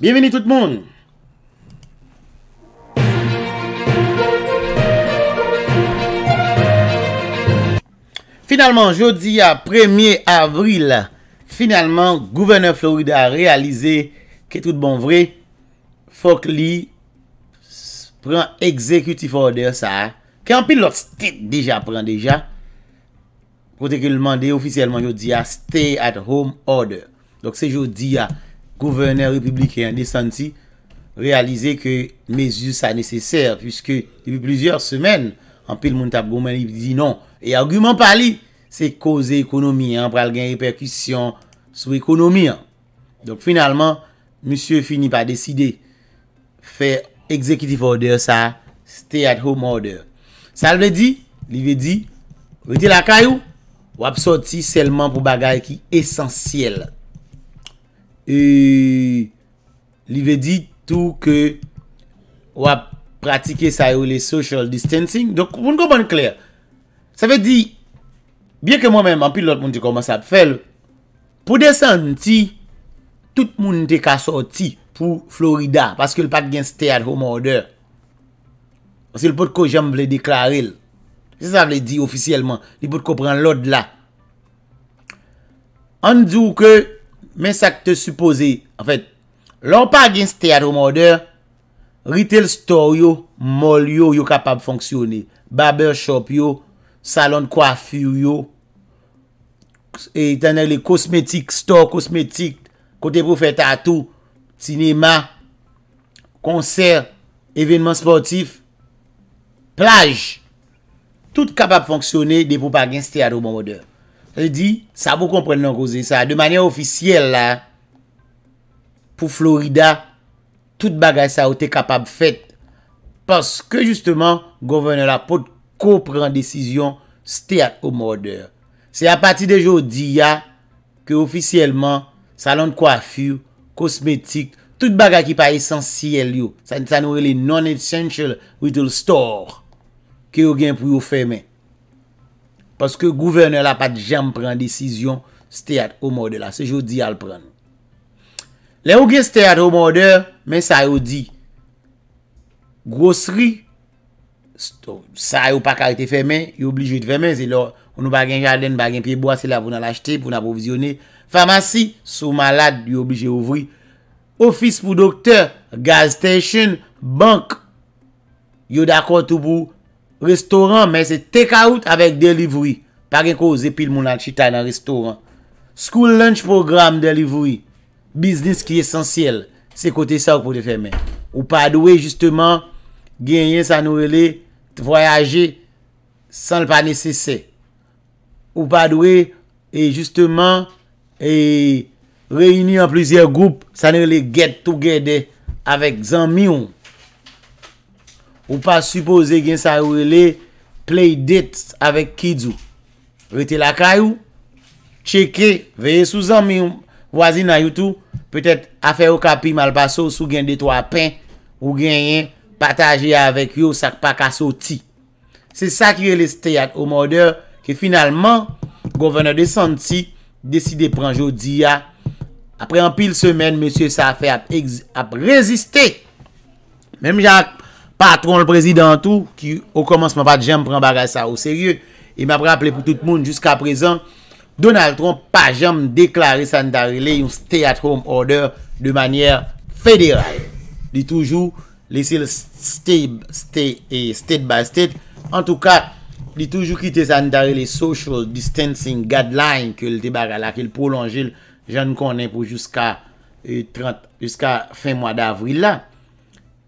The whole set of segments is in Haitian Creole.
Bienveni tout moun! Finalman, jodi a premye avril Finalman, gouverneur Florida a realize Ke tout bon vre Fokli Pren exekuti foder sa Ke an pi lot stit deja pren deja Kote ke l mande ofisyeleman yo di a Stay at home order Dok se yo di a Gouverneur republikan de santi Realize ke mezi sa nese ser Piske di bi plizye semen An pil moun tab gomen non. li di di non E argument pali Se koze ekonomi an pral gen reperkusyon Sou ekonomi an Dok finalman Monsie fini pa deside Fè executive order sa Stay at home order Salve di li ve di Ve di la kayou Wap soti selman pou bagay ki esensyel. E li ve di tou ke wap pratike sa yo le social distancing. Donk pou nou kompon kler. Sa ve di, bien ke mwen mwen, anpil lout moun te kompon sa pe fel. Po de santi, tout moun te ka soti pou Florida. Paske l pa gen stay at home order. Se l pot ko jen mwen deklaril. Se sa vle di ofisyeleman, li pou te kopren lode la. An djou ke, men sak te supose, an fèt, lor pa gen se teatro modè, retail store yo, mall yo, yo kapab fonksyonè. Barber shop yo, salon kwa fur yo, etanè le kosmetik, store kosmetik, kote pou fèt a tou, sinema, konser, evenement sportif, plajj. Tout kapap fonksyonè de pou pa gen stè at ou bon mwode. Se di, sa pou komprennen kouze sa. De manyan ofisyel la, pou Florida, tout bagay sa ou te kapap fèt. Paske justeman, governor la pot kou prenen desisyon stè at ou bon mwode. Se a pati de jodi ya, ke ofisyelman, salon kouafi, kosmetik, tout bagay ki pa esensiyel yo. Sa nou e le non essential wite l stòr. Ki yo gen pou yo fèmen. Paske gouverneur la pa di jem pren desisyon. Steat ou morde la. Se yo di al pren. Le yo gen steat ou morde. Men sa yo di. Grosseri. Sa yo pa kalite fèmen. Yo oblige ou te fèmen. Zè la. On nou bagen jardin. Bagen piye bo. Asè la pou nan l'achete. Pou nan provisione. Famasy. Sou malade. Yo oblige ou vri. Ofis pou dokteur. Gaz station. Bank. Yo dakot ou pou fèmen. Restoran mè se take out avèk delivery. Par gen ko zepil moun ak chitay nan restoran. School lunch program delivery. Biznis ki esensyel. Se kote sa ou pote fè mè. Ou pa dwe justement genyen sa nou ele voyaje san l pa nesesè. Ou pa dwe e justement e reyini an plizier goup sa nou ele get together avèk zan miyon. Ou pa suppose gen sa ou e le Play date avèk kidzou Ve te lakay ou Cheke veye sou zan mi ou Vazi nan yotou Petèt afe ou kapi mal baso sou gen de to apen Ou gen yon Pataje avèk yo sak pa kaso ti Se sak yon liste ak Ou modeur ke finalman Govenor de Santi Deside pran jodi ya Apre an pil semen monsie sa afè ap Resiste Mèm jan ak Patron l prezidentou ki ou komans mwen pat jen m pren bagay sa ou serye, e m apre aple pou tout moun jiska prezan, Donald Trump pa jen m deklare san darele yon stay at home order de manyer federa. Di toujou lese le stay by stay, en toukak di toujou kite san darele social distancing guideline ke l te bagay la ke l prolonje jen konen pou jiska fin mwen avril la.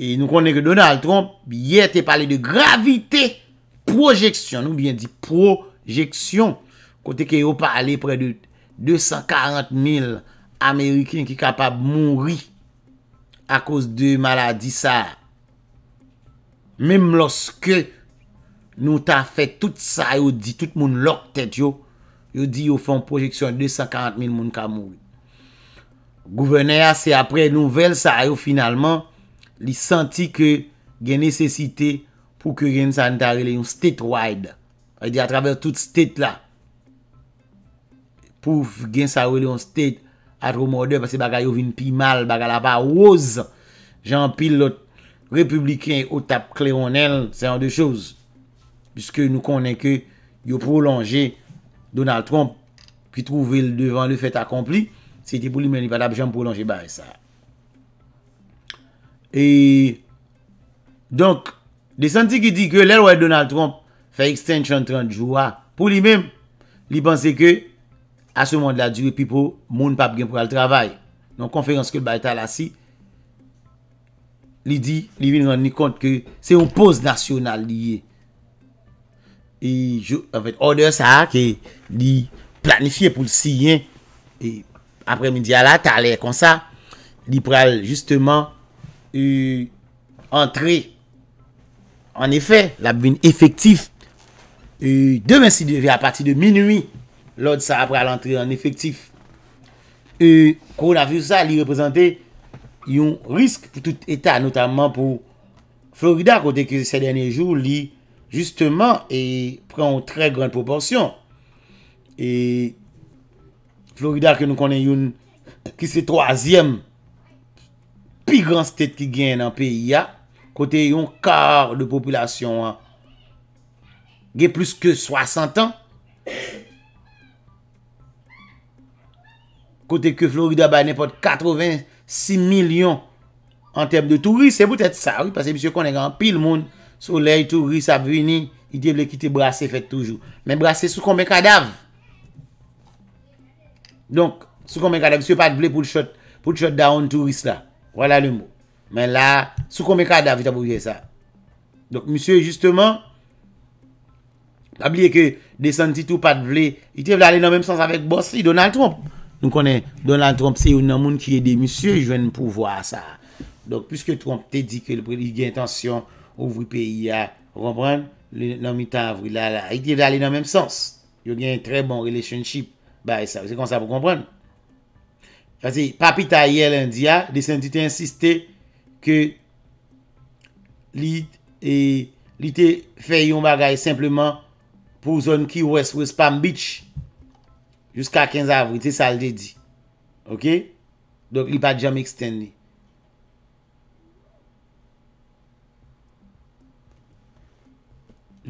E Yer te pale de gravite projeksyon, nou bien di projeksyon, kote ke yo pale pre de 240.000 Amerikine ki kapab mouri a kouse de maladi sa. Mem loske nou ta fe tout sa yo di, tout moun lok tet yo, yo di yo fon projeksyon 240.000 moun ka mouri. Gouvene a se apre nouvel sa yo finalman. li senti ke gen nesesite pou ke gen sa anitarele yon state wide, a di a traver tout state la, pou gen sa anitarele yon state atro mode, pase baga yo vin pi mal, baga la pa wouz, jan pil lot republiken, otap kleronel, se yon de chouz, biske nou konen ke yo prolonje Donald Trump, pi trouvel devan le fèt akompli, se ti pou li meni vatap jan prolonje ba e sa, E, donk, de santi ki di ke lè wè Donald Trump fè extension 30 joua, ah, pou li mèm, li panse ke a sou moun de la dure pipo moun pap gen pou al travay. Non konferans ke l'Baleta la si, li di, li vin ranni kont ke se ou pose nasyonal li ye. E, jou, en fèt, ode sa ke li planifiè pou si yen e apre midi ala, ta lè kon sa, li pral, jistèman, entri en efè, la bin efektif e demen si devè a pati de minoui lòd sa apre al entri en efektif e kou la vi ou sa li reprezentè yon risk pou tout etat, notamman pou Florida kote ki se denye jou li justeman pren ou trey gran proporsyon e Florida ke nou konen yon ki se troasyem Pi gran sted ki gen nan peyi ya. Kote yon kar de popilasyon an. Ge plus ke 60 an. Kote ke Florida ba ne pot 86 milyon. An tem de touriste. Se boutet sa. Oui. Pase bisyo konen gan. Pi l moun. Soleil, touriste, avrini. Y diye ble ki te brase fet toujou. Men brase sou konbe kadav. Donk. Sou konbe kadav. Si yo pat ble pou l shot. Pou l shot down touriste la. Wala le mou. Men la, sou kon me kade avita pou yè sa. Donk, monsye, justeman, tabliye ke, desan titou pat vle, y te vle ale nan menm sens avèk bossi Donald Trump. Nou konen, Donald Trump, se yon nan moun ki yè de monsye, jwen pou vwa sa. Donk, pwiske Trump te di ke, y gen tansyon, ouvri peyi ya, repren, nan mi tan avri la la, y te vle ale nan menm sens. Yon gen yon tre bon relationship, ba, y sa, yon se kon sa pou kompren. Papi ta ye lèndi ya, desentite insistè ke li e, te fè yon bagay simplement pou zon ki west-west Palm Beach jusqu'a 15 avri, te salde di. Ok? Donk li pat jam eksten li.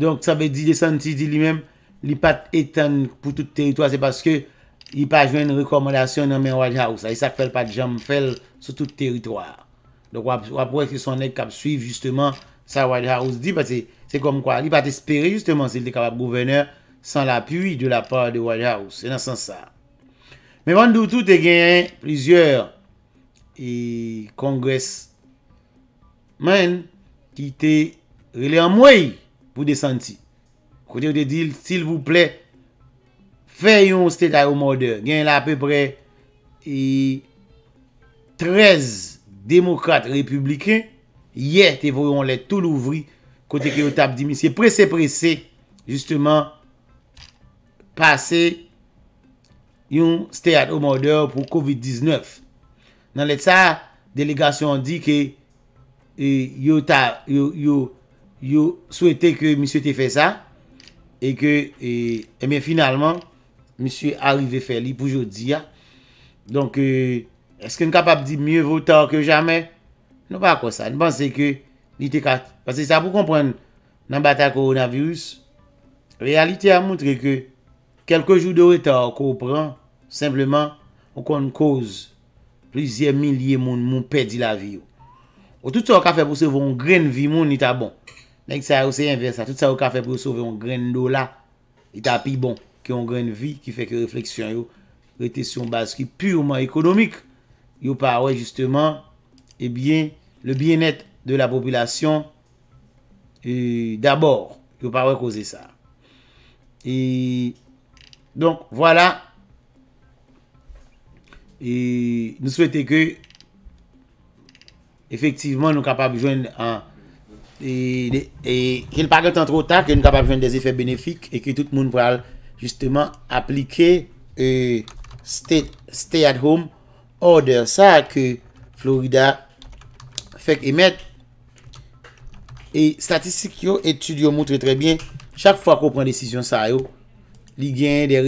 Donk sa ve di desentite li mèm, li pat etan pou tout teritwa, se paske I pa jwen rekomodasyon nan men Wadi Harous. A isak fel pa jam fel sou tout teritoar. Donk wap wap wèk se son et kap suiv justeman sa Wadi Harous. Di pati, se kom kwa, li pat espere justeman se li te kapap bouvener san l'apuy de la part de Wadi Harous. Se nan san sa. Me van bon, doutou te genyen plizyeur e kongres men ki te rele an mway pou de santi. Kote ou te dil s'il vous plè Fè yon stèd a omodeur. Gen la apèpère trez demokrate republiken yè te voyon lè tout l'ouvri kote kè yon tab di misye. Presè presè, justèman, pase yon stèd a omodeur pou COVID-19. Nan lè tsa, delegasyon di kè e, yon tab yon souwète kè misye te fè sa e kè, e, e mè finalman mi sye arive fè li pou jodi ya. Donk, euh, eske n kapap di mye voutor ke jame? Non pa kwa sa. N panse ke, nite kat, pase sa pou kompren nan batak koronavirus, realite a moutre ke, kelke jou de wotor, kompren, simpleman, ou konn kouz, plizye milye moun moun pedi la vi yo. Ou tout sa ou ka fe pou souve un gren vi moun, ita bon. Nek sa ou se yin versa, tout sa ou ka fe pou souve un gren do la, ita pi bon. yon gwen vi ki fek yon refleksyon yon rete syon bas ki pureman ekonomik, yon parwe justeman, e eh bien le biyennet de la popilasyon e eh, dabor yon parwe kose sa e donk wala e nou souwete ke efektiveman nou kapab jwen e ke l pa gwen tan tro ta, ke l nou kapab jwen des efek benefik, e ki tout moun pral Justeman aplike euh, stay at home order sa ke Florida fek emet. E statistik yo etud yo moutre trebyen chak fwa ko pren desisyon sa yo. Li gen de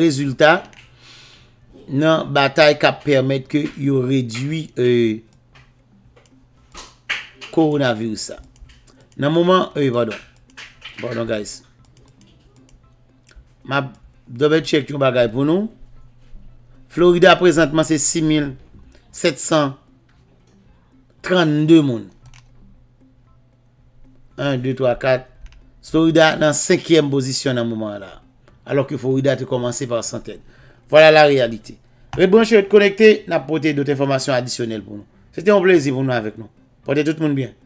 rezultat nan batay ka permet ke yo redwi euh, koronavirus sa. Nan mouman, oye, vado. Vado, guys. Ma dobet chek yon bagay pou nou. Florida, prezentman, se 6.732 moun. 1, 2, 3, 4. Florida nan 5e posisyon nan mouman la. Alors ki Florida te komanse par 100. Voila la realite. Rebranche, yon te konekte, nan pote dot informasyon adisyonel pou nou. Sete yon plezi pou nou avek nou. Pote tout moun bien.